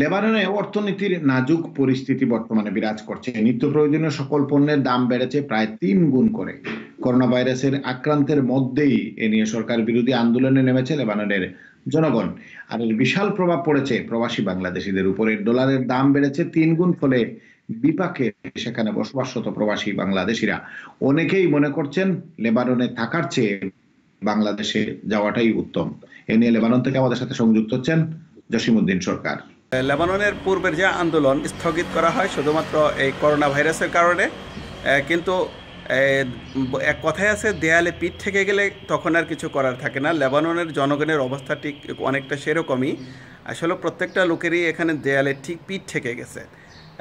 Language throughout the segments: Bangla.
লেবাননে অর্থনীতির নাজুক পরিস্থিতি বর্তমানে বিরাজ করছে নিত্য প্রয়োজনীয় সকল পণ্যের দাম বেড়েছে প্রায় তিন গুণ করে করোনা ভাইরাসের আক্রান্তের মধ্যেই এ নিয়ে সরকার বিরোধী আন্দোলনে নেমেছে লেবাননের জনগণ আর এর বিশাল প্রভাব পড়েছে প্রবাসী বাংলাদেশিদের উপরে ডলারের দাম বেড়েছে তিন গুণ ফলে বিপাকে সেখানে বসবাসরত প্রবাসী বাংলাদেশিরা অনেকেই মনে করছেন লেবাননে থাকার চেয়ে বাংলাদেশে যাওয়াটাই উত্তম এ নিয়ে লেবানন থেকে আমাদের সাথে সংযুক্ত হচ্ছেন জসিমুদ্দিন সরকার লেবাননের পূর্বের যে আন্দোলন স্থগিত করা হয় শুধুমাত্র এই করোনা ভাইরাসের কারণে কিন্তু এক কথায় আছে দেয়ালে পিঠ থেকে গেলে তখন আর কিছু করার থাকে না লেবাননের জনগণের অবস্থা ঠিক অনেকটা সেরকমই আসলে প্রত্যেকটা লোকেরই এখানে দেয়ালে ঠিক পিঠ থেকে গেছে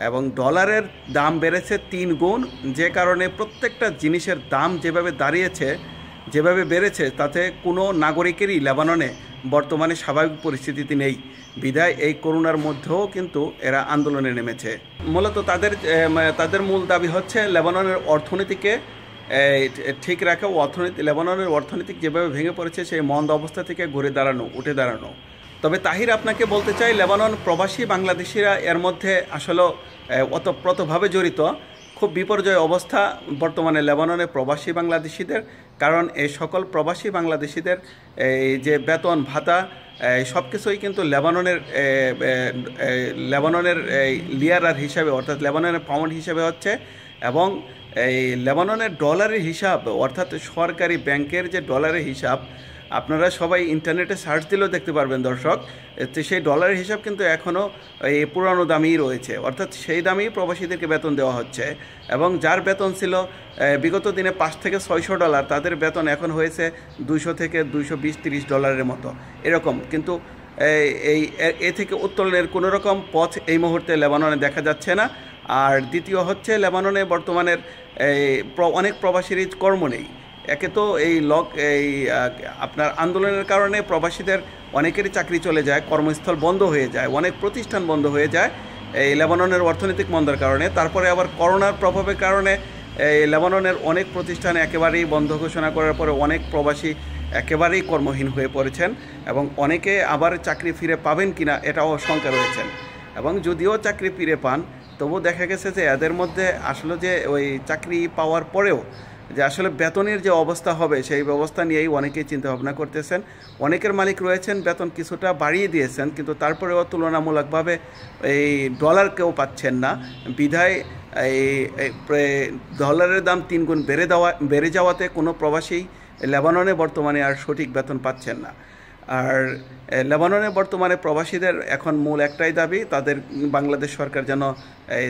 এবং ডলারের দাম বেড়েছে তিন গুণ যে কারণে প্রত্যেকটা জিনিসের দাম যেভাবে দাঁড়িয়েছে যেভাবে বেড়েছে তাতে কোনো নাগরিকেরই লেবাননে বর্তমানে স্বাভাবিক পরিস্থিতিতে নেই বিদায় এই করোনার মধ্যেও কিন্তু এরা আন্দোলনে নেমেছে মূলত তাদের তাদের মূল দাবি হচ্ছে লেবাননের অর্থনীতিকে ঠিক রাখা ও অর্থনীতি লেবাননের অর্থনীতি যেভাবে ভেঙে পড়েছে সেই মন্দ অবস্থা থেকে ঘুরে দাঁড়ানো উঠে দাঁড়ানো তবে তাহির আপনাকে বলতে চাই লেবানন প্রবাসী বাংলাদেশিরা এর মধ্যে আসলে অতপ্রতভাবে জড়িত খুব বিপর্যয় অবস্থা বর্তমানে লেবাননে প্রবাসী বাংলাদেশিদের কারণ এই সকল প্রবাসী বাংলাদেশিদের এই যে বেতন ভাতা সব কিছুই কিন্তু লেবাননের লেবাননের লিয়ারার হিসাবে অর্থাৎ লেবাননের পাউন্ড হিসাবে হচ্ছে এবং এই লেবাননের ডলারের হিসাব অর্থাৎ সরকারি ব্যাংকের যে ডলারের হিসাব আপনারা সবাই ইন্টারনেটে সার্চ দিলেও দেখতে পারবেন দর্শক তো সেই ডলারের হিসাব কিন্তু এখনও এই পুরানো দামেই রয়েছে অর্থাৎ সেই দামেই প্রবাসীদেরকে বেতন দেওয়া হচ্ছে এবং যার বেতন ছিল বিগত দিনে পাঁচ থেকে ছয়শো ডলার তাদের বেতন এখন হয়েছে দুশো থেকে দুশো বিশ তিরিশ ডলারের মতো এরকম কিন্তু এই এ থেকে উত্তোলনের কোনো রকম পথ এই মুহূর্তে লেবাননে দেখা যাচ্ছে না আর দ্বিতীয় হচ্ছে লেবাননে বর্তমানের অনেক প্রবাসীর কর্ম নেই একে তো এই লক এই আপনার আন্দোলনের কারণে প্রবাসীদের অনেকেরই চাকরি চলে যায় কর্মস্থল বন্ধ হয়ে যায় অনেক প্রতিষ্ঠান বন্ধ হয়ে যায় এই লেবাননের অর্থনৈতিক মন্দার কারণে তারপরে আবার করোনার প্রভাবের কারণে এই লেবাননের অনেক প্রতিষ্ঠান একেবারেই বন্ধ ঘোষণা করার পরে অনেক প্রবাসী একেবারেই কর্মহীন হয়ে পড়েছেন এবং অনেকে আবার চাকরি ফিরে পাবেন কিনা এটাও শঙ্কা রয়েছেন এবং যদিও চাকরি ফিরে পান তবু দেখা গেছে যে এদের মধ্যে আসলে যে ওই চাকরি পাওয়ার পরেও যে আসলে বেতনের যে অবস্থা হবে সেই ব্যবস্থা নিয়েই অনেকেই চিন্তাভাবনা করতেছেন অনেকের মালিক রয়েছেন বেতন কিছুটা বাড়িয়ে দিয়েছেন কিন্তু তারপরেও তুলনামূলকভাবে এই ডলার কেউ পাচ্ছেন না বিধায় এই ডলারের দাম তিন গুণ বেড়ে দেওয়া বেড়ে যাওয়াতে কোনো প্রবাসী লেবাননে বর্তমানে আর সঠিক বেতন পাচ্ছেন না আর লেবাননে বর্তমানে প্রবাসীদের এখন মূল একটাই দাবি তাদের বাংলাদেশ সরকার যেন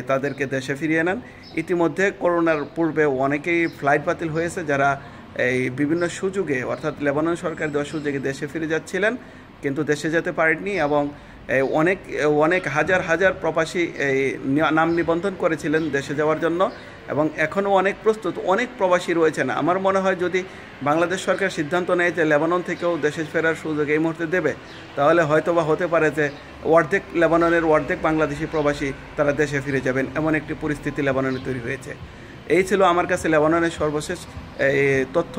তাদেরকে দেশে ফিরিয়ে নেন ইতিমধ্যে করোনার পূর্বে অনেকেই ফ্লাইট বাতিল হয়েছে যারা এই বিভিন্ন সুযোগে অর্থাৎ লেবানন সরকার দেওয়া সুযোগে দেশে ফিরে যাচ্ছিলেন কিন্তু দেশে যেতে পারেননি এবং অনেক অনেক হাজার হাজার প্রবাসী এই নাম নিবন্ধন করেছিলেন দেশে যাওয়ার জন্য এবং এখনও অনেক প্রস্তুত অনেক প্রবাসী রয়েছেন আমার মনে হয় যদি বাংলাদেশ সরকার সিদ্ধান্ত নেয় যে লেবানন থেকেও দেশে ফেরার সুযোগ এই মুহূর্তে দেবে তাহলে হয়তোবা হতে পারে যে অর্ধেক লেবাননের অর্ধেক বাংলাদেশি প্রবাসী তারা দেশে ফিরে যাবেন এমন একটি পরিস্থিতি লেবাননে তৈরি হয়েছে এই ছিল আমার কাছে লেবাননের সর্বশেষ তথ্য